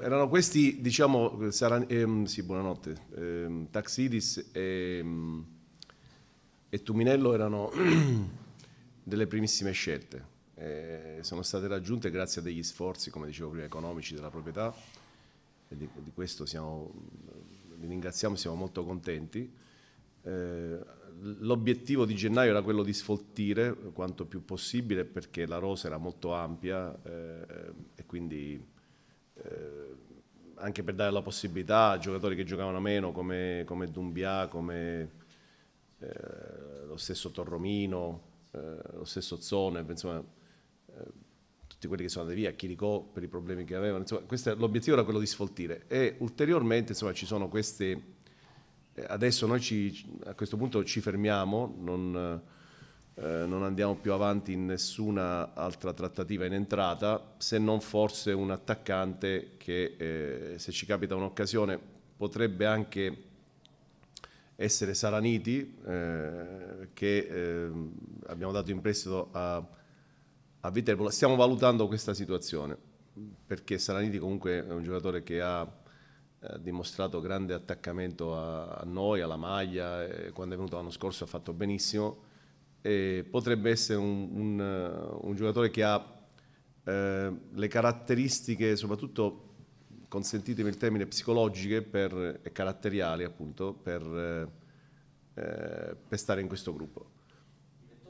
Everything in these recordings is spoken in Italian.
erano questi, diciamo, Saran, ehm, sì, buonanotte, ehm, Taxidis e, ehm, e Tuminello erano delle primissime scelte. Eh, sono state raggiunte grazie a degli sforzi, come dicevo prima, economici della proprietà e di, di questo siamo, vi ringraziamo, siamo molto contenti. Eh, L'obiettivo di gennaio era quello di sfoltire quanto più possibile perché la rosa era molto ampia eh, e quindi eh, anche per dare la possibilità a giocatori che giocavano meno come, come Dumbia, come eh, lo stesso Torromino, eh, lo stesso Zone, insomma, eh, tutti quelli che sono andati via, Chiricò per i problemi che avevano, insomma, questo, l'obiettivo era quello di sfoltire e ulteriormente insomma, ci sono queste, eh, adesso noi ci, a questo punto ci fermiamo, non, eh, non andiamo più avanti in nessuna altra trattativa in entrata, se non forse un attaccante che eh, se ci capita un'occasione potrebbe anche essere Saraniti, eh, che eh, abbiamo dato in prestito a, a Viterbola. Stiamo valutando questa situazione, perché Saraniti comunque è un giocatore che ha dimostrato grande attaccamento a, noi, alla maglia, quando è venuto l'anno scorso ha fatto benissimo, eh, potrebbe essere un, un, eh, un, giocatore che ha eh, le caratteristiche, soprattutto consentitemi il termine, psicologiche per, e caratteriali appunto per, eh, eh per, stare in questo gruppo.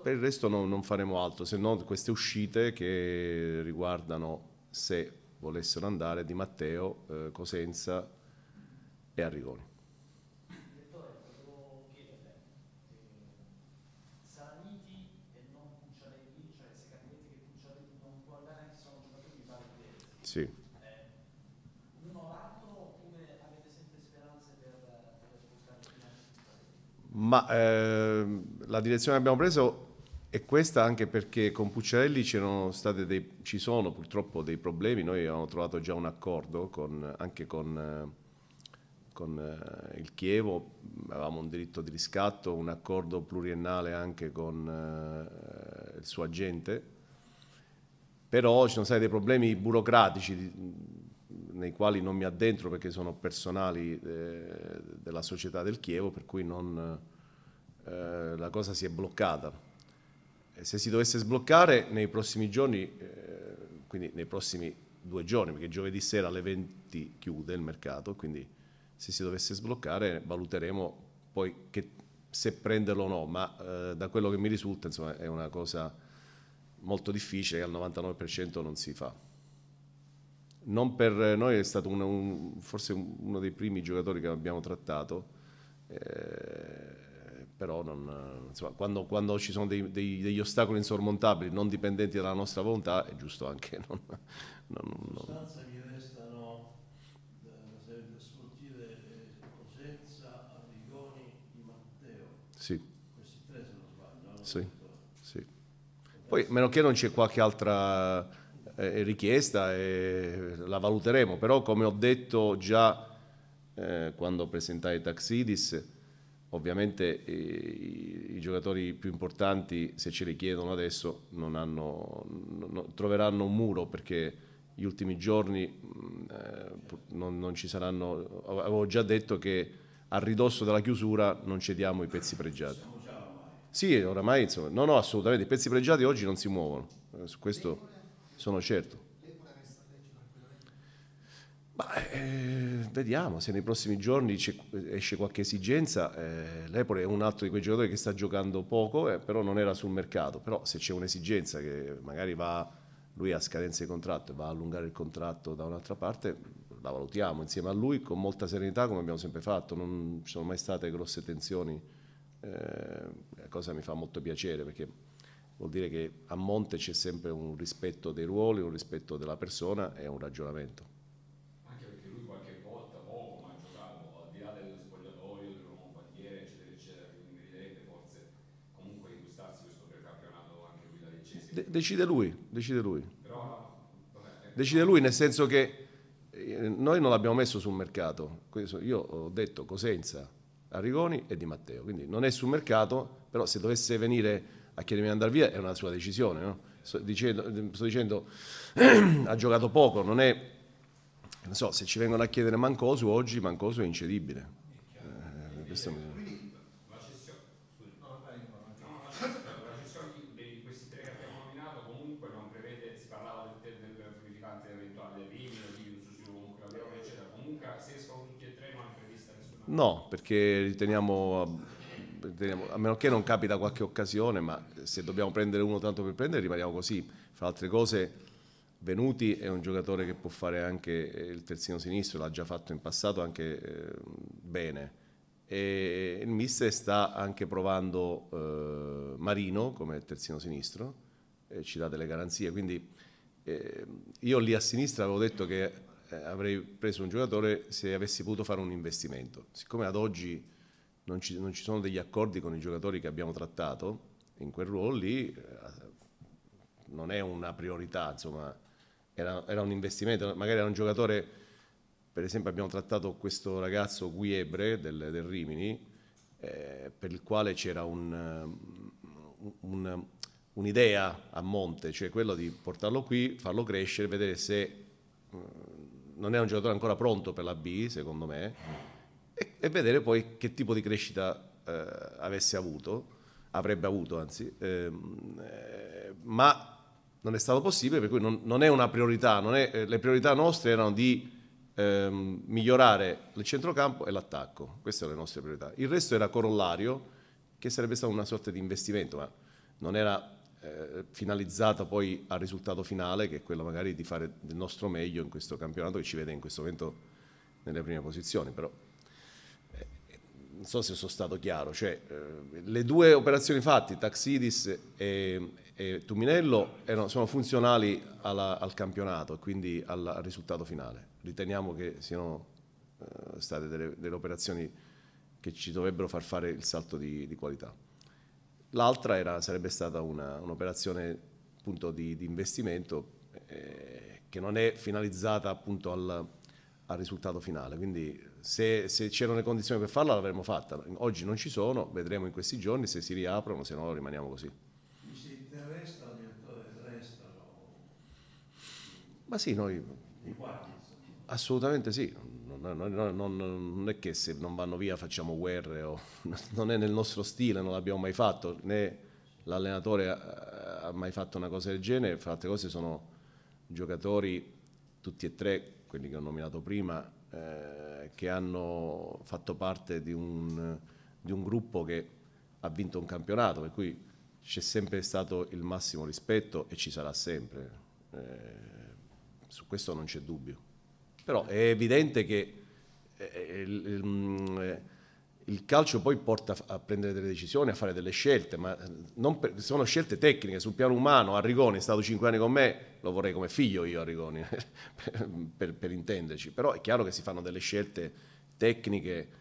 Per il resto no, non faremo altro se non queste uscite che riguardano se volessero andare di Matteo, eh, Cosenza e Arrigoni. Sì. Ma eh, la direzione che abbiamo preso è questa anche perché con Pucciarelli dei, ci sono purtroppo dei problemi, noi abbiamo trovato già un accordo con, anche con, con, eh, il Chievo, avevamo un diritto di riscatto, un accordo pluriennale anche con eh, il suo agente però ci sono stati dei problemi burocratici nei quali non mi addentro perché sono personali eh, della società del Chievo, per cui non, eh, la cosa si è bloccata. se si dovesse sbloccare nei prossimi giorni, eh, quindi nei prossimi due giorni, perché giovedì sera alle 20 chiude il mercato, quindi se si dovesse sbloccare valuteremo poi che, se prenderlo o no, ma da quello che mi risulta insomma, è una cosa molto difficile e al 99% non si fa. Non per noi è stato un, un, forse uno dei primi giocatori che abbiamo trattato, eh, però non, insomma, quando, quando, ci sono dei, dei, degli ostacoli insormontabili non dipendenti dalla nostra volontà è giusto anche non... non, non eh, eh, Sì. Poi, meno che non c'è qualche altra eh, eh, richiesta, eh, la valuteremo, però come ho detto già eh, quando presentai Taxidis, ovviamente eh, i, i, giocatori più importanti, se ce li chiedono adesso, non hanno, non, troveranno un muro perché gli ultimi giorni mm, eh, non, non ci saranno, avevo già detto che a ridosso della chiusura non cediamo i pezzi pregiati. Sì, oramai insomma, no, no, assolutamente, i pezzi pregiati oggi non si muovono, eh, su questo sono certo. Ma, eh, vediamo se nei prossimi giorni esce qualche esigenza. Eh, L'Epore è un altro di quei giocatori che sta giocando poco, eh, però non era sul mercato. Però se c'è un'esigenza che magari va, lui ha scadenze di contratto e va a allungare il contratto da un'altra parte, la valutiamo insieme a lui con molta serenità come abbiamo sempre fatto. Non ci sono mai state grosse tensioni eh, la cosa mi fa molto piacere perché vuol dire che a monte c'è sempre un rispetto dei ruoli, un rispetto della persona e un ragionamento. Anche perché lui qualche volta, poco, oh, ma giocavo al di là del spogliatoio, del nuovo bandiere, eccetera, eccetera, quindi vedrete forse comunque gustarsi questo precampionato anche lui da Leccesi. De decide lui, decide lui. Però, vabbè, ecco. decide lui nel senso che eh, noi non l'abbiamo messo sul mercato, io ho detto Cosenza Arrigoni e Di Matteo. Quindi non è sul mercato, però se dovesse venire a chiedermi di andare via è una sua decisione. No? Sto dicendo, sto dicendo ha giocato poco, non è... Non so, se ci vengono a chiedere Mancosu oggi, Mancosu è incedibile. Eh, questo mi No, perché riteniamo, riteniamo, a meno che non capita qualche occasione, ma se dobbiamo prendere uno tanto per prendere, rimaniamo così. Fra altre cose, Venuti è un giocatore che può fare anche eh, il terzino sinistro, l'ha già fatto in passato anche eh, bene. E il mister sta anche provando eh, Marino come terzino sinistro, eh, ci dà delle garanzie. Quindi eh, io lì a sinistra avevo detto che eh, avrei preso un giocatore se avessi potuto fare un investimento. Siccome ad oggi non ci, non ci sono degli accordi con i giocatori che abbiamo trattato, in quel ruolo lì eh, non è una priorità, insomma, era, era, un investimento, magari era un giocatore, per esempio abbiamo trattato questo ragazzo Guiebre del, del Rimini, eh, per il quale c'era un, eh, un, un'idea a monte, cioè quello di portarlo qui, farlo crescere, vedere se mm, non è un giocatore ancora pronto per la B, secondo me, e, e vedere poi che tipo di crescita eh, avesse avuto, avrebbe avuto anzi, ehm, eh, ma non è stato possibile, per cui non, non è una priorità, è, eh, le priorità nostre erano di ehm, migliorare il centrocampo e l'attacco, queste erano le nostre priorità. Il resto era corollario, che sarebbe stato una sorta di investimento, ma non era eh, finalizzata poi al risultato finale, che è quello magari di fare del nostro meglio in questo campionato che ci vede in questo momento nelle prime posizioni. Però eh, non so se sono stato chiaro, cioè, eh, le due operazioni fatte, Taxidis e, e Tuminello, erano, sono funzionali alla, al campionato e quindi al, al, risultato finale. Riteniamo che siano eh, state delle, delle operazioni che ci dovrebbero far fare il salto di, di qualità. L'altra era, sarebbe stata un'operazione un di, di, investimento eh, che non è finalizzata appunto al, al risultato finale. Quindi se, se c'erano le condizioni per farla l'avremmo fatta. Oggi non ci sono, vedremo in questi giorni se si riaprono, se no rimaniamo così. Ma sì, noi... Assolutamente sì no, no, no, non è che se non vanno via facciamo guerre, o, non è nel nostro stile, non l'abbiamo mai fatto, né l'allenatore ha, ha mai fatto una cosa del genere, fra altre cose sono giocatori, tutti e tre, quelli che ho nominato prima, eh, che hanno fatto parte di un, di un gruppo che ha vinto un campionato, per cui c'è sempre stato il massimo rispetto e ci sarà sempre. Eh, su questo non c'è dubbio. Però è evidente che eh, eh, mm, eh, il calcio poi porta a prendere delle decisioni, a fare delle scelte, ma per, sono scelte tecniche sul piano umano. Arrigoni è stato 5 anni con me, lo vorrei come figlio io Arrigoni, per, per intenderci, però è chiaro che si fanno delle scelte tecniche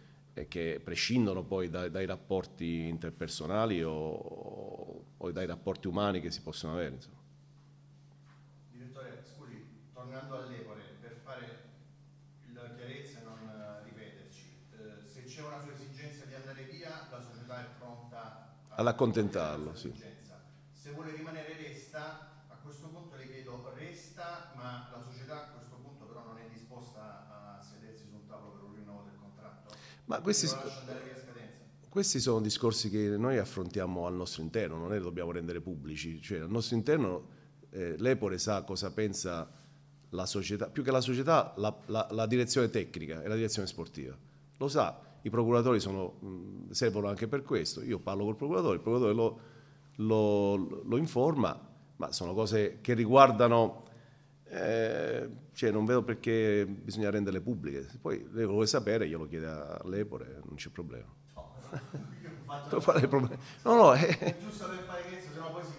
che prescindono poi dai, dai rapporti interpersonali o, o, dai rapporti umani che si possono avere. Insomma. all'accontentarlo. Sì. Se vuole rimanere resta, a questo punto le chiedo resta, ma la società a questo punto però non è disposta a sedersi sul tavolo per un rinnovo del contratto. Ma questi, questi sono discorsi che noi affrontiamo al nostro interno, non è che dobbiamo rendere pubblici, cioè al nostro interno eh, l'Epore sa cosa pensa la società, più che la società, la, la, la direzione tecnica e la direzione sportiva, lo sa i procuratori sono, mm, servono anche per questo. Io parlo col procuratore, il procuratore lo, lo, lo informa, ma sono cose che riguardano, eh, cioè non vedo perché bisogna renderle pubbliche. se Poi lei lo vuole sapere, glielo chiede all'Epore, non c'è problema. No, no, no, problema. no, no eh. è giusto per fare questo, sennò poi si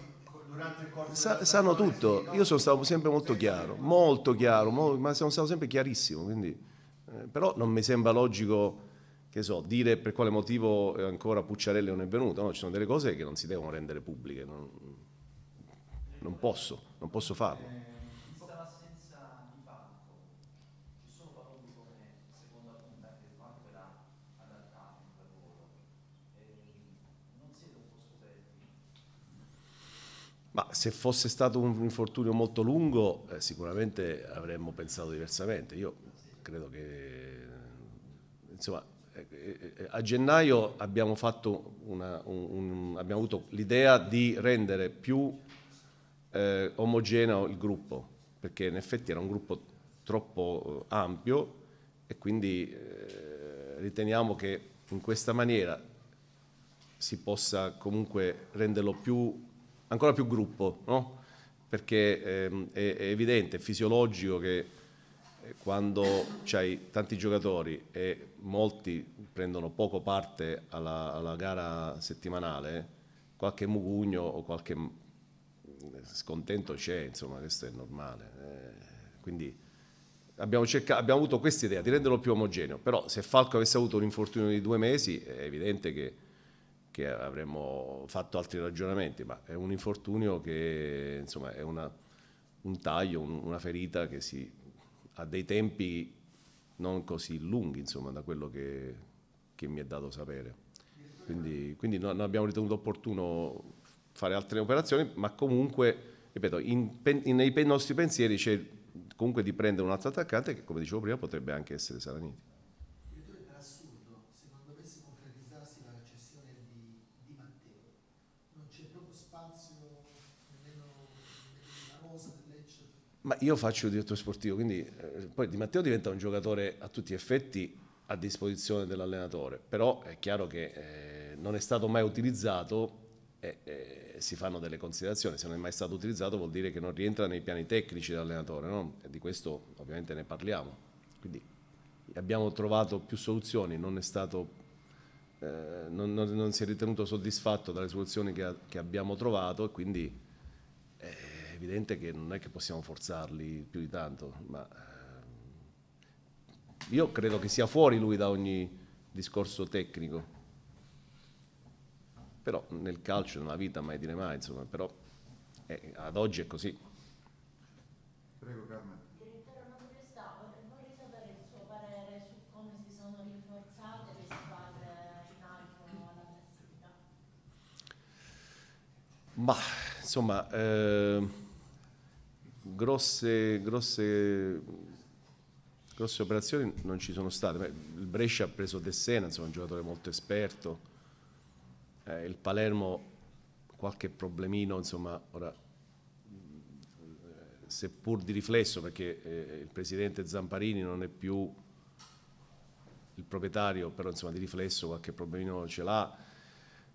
Sa, sanno tutto, io sono stato sempre molto chiaro, molto chiaro, ma sono stato sempre chiarissimo, quindi, eh, però non mi sembra logico che so, dire per quale motivo ancora Pucciarelli non è venuto, no, ci sono delle cose che non si devono rendere pubbliche, non, non posso, non posso farlo. Ma se fosse stato un infortunio molto lungo, eh, sicuramente avremmo pensato diversamente. Io credo che, insomma, eh, eh, a gennaio abbiamo, una, un, un, abbiamo avuto l'idea di rendere più eh, omogeneo il gruppo, perché in effetti era un gruppo troppo eh, ampio e quindi eh, riteniamo che in questa maniera si possa comunque renderlo più, ancora più gruppo, no? perché eh, è, è, evidente, è fisiologico che eh, quando c'hai tanti giocatori e molti prendono poco parte alla, alla gara settimanale, qualche mugugno o qualche mm, scontento c'è, insomma, questo è normale. Eh. quindi abbiamo, cercato, abbiamo avuto questa idea di renderlo più omogeneo, però se Falco avesse avuto un infortunio di due mesi è evidente che, che avremmo fatto altri ragionamenti, ma è un infortunio che insomma, è una, un taglio, un, una ferita che si a dei tempi non così lunghi, insomma, da quello che, che mi è dato sapere. Quindi, quindi non abbiamo ritenuto opportuno fare altre operazioni, ma comunque, ripeto, in, in, nei nostri pensieri c'è comunque di prendere un altro attaccante che, come dicevo prima, potrebbe anche essere Saraniti. Ma io faccio il direttore sportivo, quindi eh, poi Di Matteo diventa un giocatore a tutti gli effetti a disposizione dell'allenatore, però è chiaro che eh, non è stato mai utilizzato e, e, si fanno delle considerazioni, se non è mai stato utilizzato vuol dire che non rientra nei piani tecnici dell'allenatore, no? e di questo ovviamente ne parliamo. Quindi abbiamo trovato più soluzioni, non è stato eh, non, non, non, si è ritenuto soddisfatto dalle soluzioni che, che abbiamo trovato e quindi evidente che non è che possiamo forzarli più di tanto, ma ehm, io credo che sia fuori lui da ogni discorso tecnico. Però nel calcio, nella vita, mai dire mai, insomma, però eh, ad oggi è così. Prego Carmen. Ma insomma, eh, grosse, grosse, grosse, operazioni non ci sono state. Il Brescia ha preso De Sena, insomma, un giocatore molto esperto. Eh, il Palermo qualche problemino, insomma, ora, eh, seppur di riflesso, perché eh, il presidente Zamparini non è più il proprietario, però insomma di riflesso qualche problemino ce l'ha.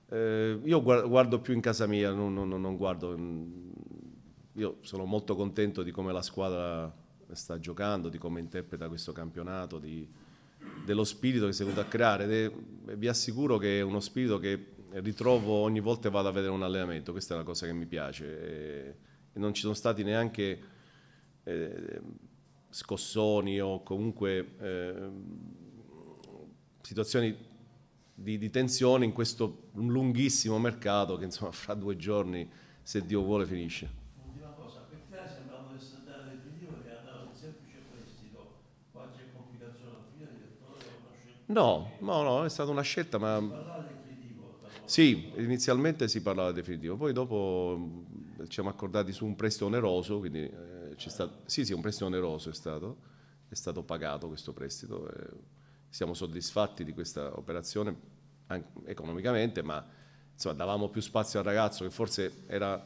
Eh, io guardo più in casa mia, non, non, non guardo mm, io sono molto contento di come la squadra sta giocando, di come interpreta questo campionato, di, dello spirito che si è venuto a creare. Ed vi assicuro che è uno spirito che ritrovo ogni volta che vado a vedere un allenamento, questa è una cosa che mi piace. E, e non ci sono stati neanche eh, scossoni o comunque eh, situazioni di, di, tensione in questo lunghissimo mercato che insomma fra due giorni, se Dio vuole, finisce. No, no, no, è stata una scelta, ma... Sì, inizialmente si parlava definitivo, poi dopo mm, ci siamo accordati su un prestito oneroso, quindi eh, c'è stato... Sì, sì, un prestito oneroso è stato, è stato pagato questo prestito, eh, siamo soddisfatti di questa operazione economicamente, ma insomma, davamo più spazio al ragazzo che forse era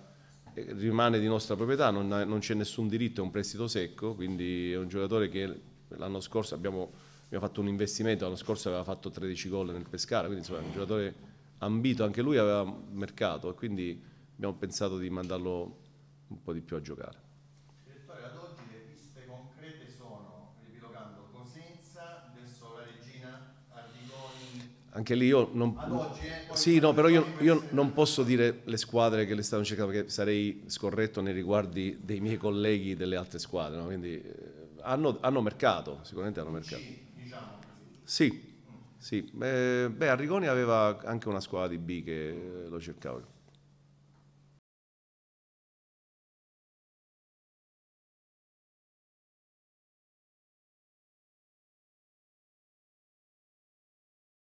eh, rimane di nostra proprietà, non, non c'è nessun diritto, è un prestito secco, quindi è un giocatore che l'anno scorso abbiamo abbiamo fatto un investimento, l'anno scorso aveva fatto 13 gol nel Pescara, quindi insomma è un giocatore ambito, anche lui aveva mercato e quindi abbiamo pensato di mandarlo un po' di più a giocare. Direttore, ad oggi le piste concrete sono, ripilogando, Cosenza, adesso la Regina, Ardigoni... Anche lì io non... Ad oggi, eh, sì, no, però io, io non posso dire le squadre che le stanno cercando perché sarei scorretto nei riguardi dei miei colleghi delle altre squadre, no? quindi eh, hanno, hanno mercato, sicuramente hanno mercato. Sì, sì. Beh, beh, Arrigoni aveva anche una squadra di B che eh, lo cercava.